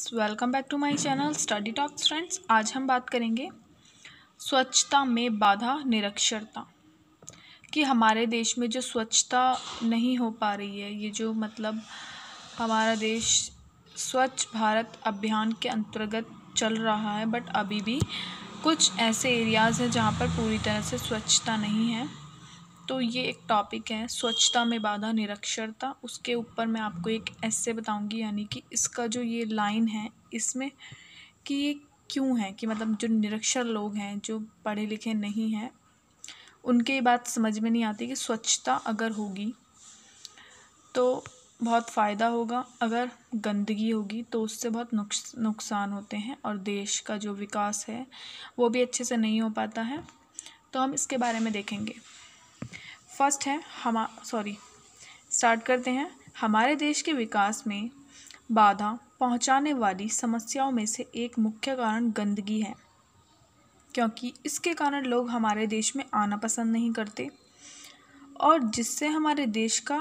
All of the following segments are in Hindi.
friends welcome back to my channel study talks friends आज हम बात करेंगे स्वच्छता में बाधा निरक्षरता कि हमारे देश में जो स्वच्छता नहीं हो पा रही है ये जो मतलब हमारा देश स्वच्छ भारत अभियान के अंतर्गत चल रहा है बट अभी भी कुछ ऐसे एरियाज़ हैं जहाँ पर पूरी तरह से स्वच्छता नहीं है तो ये एक टॉपिक है स्वच्छता में बाधा निरक्षरता उसके ऊपर मैं आपको एक ऐसे बताऊंगी यानी कि इसका जो ये लाइन है इसमें कि ये क्यों है कि मतलब जो निरक्षर लोग हैं जो पढ़े लिखे नहीं हैं उनके ये बात समझ में नहीं आती कि स्वच्छता अगर होगी तो बहुत फ़ायदा होगा अगर गंदगी होगी तो उससे बहुत नुकस नुकसान होते हैं और देश का जो विकास है वो भी अच्छे से नहीं हो पाता है तो हम इसके बारे में देखेंगे फर्स्ट है हम सॉरी स्टार्ट करते हैं हमारे देश के विकास में बाधा पहुंचाने वाली समस्याओं में से एक मुख्य कारण गंदगी है क्योंकि इसके कारण लोग हमारे देश में आना पसंद नहीं करते और जिससे हमारे देश का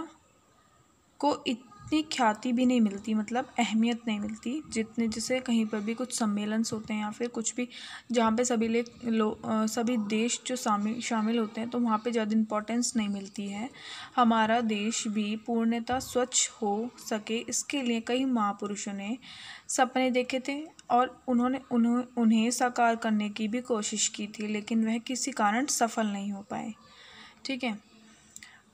को इत, उतनी ख्याति भी नहीं मिलती मतलब अहमियत नहीं मिलती जितने जैसे कहीं पर भी कुछ सम्मेलन होते हैं या फिर कुछ भी जहाँ पे सभी ले लो सभी देश जो शामिल शामिल होते हैं तो वहाँ पे ज़्यादा इम्पोर्टेंस नहीं मिलती है हमारा देश भी पूर्णतः स्वच्छ हो सके इसके लिए कई महापुरुषों ने सपने देखे थे और उन्होंने उन्हों, उन्हें साकार करने की भी कोशिश की थी लेकिन वह किसी कारण सफल नहीं हो पाए ठीक है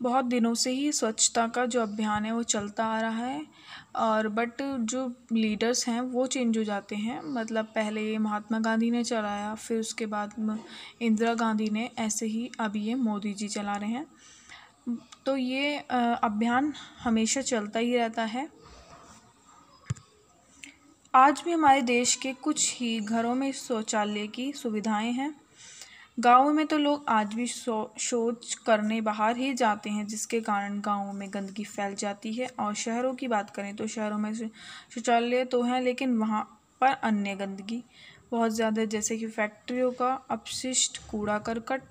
बहुत दिनों से ही स्वच्छता का जो अभियान है वो चलता आ रहा है और बट जो लीडर्स हैं वो चेंज हो जाते हैं मतलब पहले महात्मा गांधी ने चलाया फिर उसके बाद इंदिरा गांधी ने ऐसे ही अब ये मोदी जी चला रहे हैं तो ये अभियान हमेशा चलता ही रहता है आज भी हमारे देश के कुछ ही घरों में शौचालय की सुविधाएं हैं गाँव में तो लोग आज भी शौच करने बाहर ही जाते हैं जिसके कारण गाँवों में गंदगी फैल जाती है और शहरों की बात करें तो शहरों में शौचालय तो हैं लेकिन वहाँ पर अन्य गंदगी बहुत ज़्यादा जैसे कि फैक्ट्रियों का अपशिष्ट कूड़ा करकट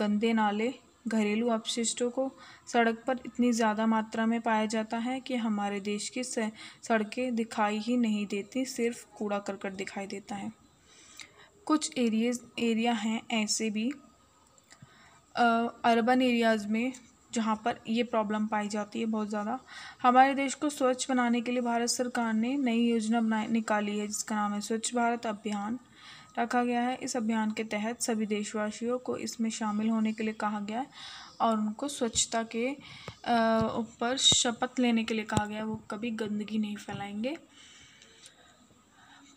गंदे नाले घरेलू अपशिष्टों को सड़क पर इतनी ज़्यादा मात्रा में पाया जाता है कि हमारे देश की सड़कें दिखाई ही नहीं देती सिर्फ कूड़ा करकट दिखाई देता है कुछ एरियज एरिया हैं ऐसे भी अर्बन एरियाज़ में जहाँ पर ये प्रॉब्लम पाई जाती है बहुत ज़्यादा हमारे देश को स्वच्छ बनाने के लिए भारत सरकार ने नई योजना बनाई निकाली है जिसका नाम है स्वच्छ भारत अभियान रखा गया है इस अभियान के तहत सभी देशवासियों को इसमें शामिल होने के लिए कहा गया है और उनको स्वच्छता के ऊपर शपथ लेने के लिए कहा गया है वो कभी गंदगी नहीं फैलाएंगे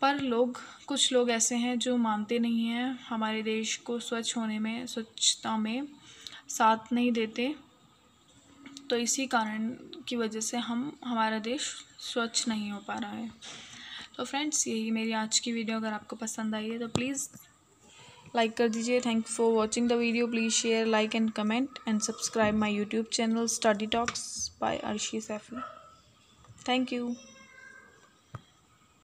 पर लोग कुछ लोग ऐसे हैं जो मानते नहीं हैं हमारे देश को स्वच्छ होने में स्वच्छता में साथ नहीं देते तो इसी कारण की वजह से हम हमारा देश स्वच्छ नहीं हो पा रहा है तो फ्रेंड्स यही मेरी आज की वीडियो अगर आपको पसंद आई है तो प्लीज़ लाइक कर दीजिए thank for watching the video please share like and comment and subscribe my YouTube channel study talks by Arshi Saifi thank you